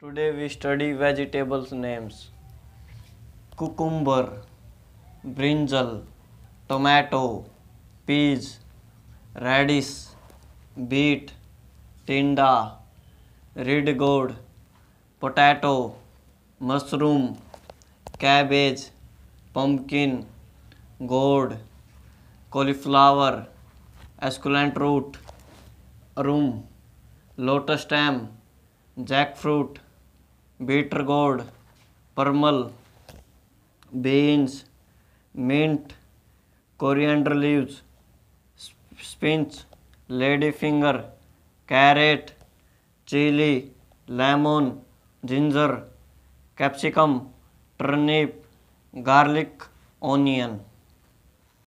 today we study vegetables names cucumber brinjal tomato peas radish beet tinda ridge gourd potato mushroom cabbage pumpkin gourd cauliflower esculent root room lotus stem jack fruit gourd parwal beans mint coriander leaves spinach lady finger carrot chilli lemon ginger capsicum turnip garlic onion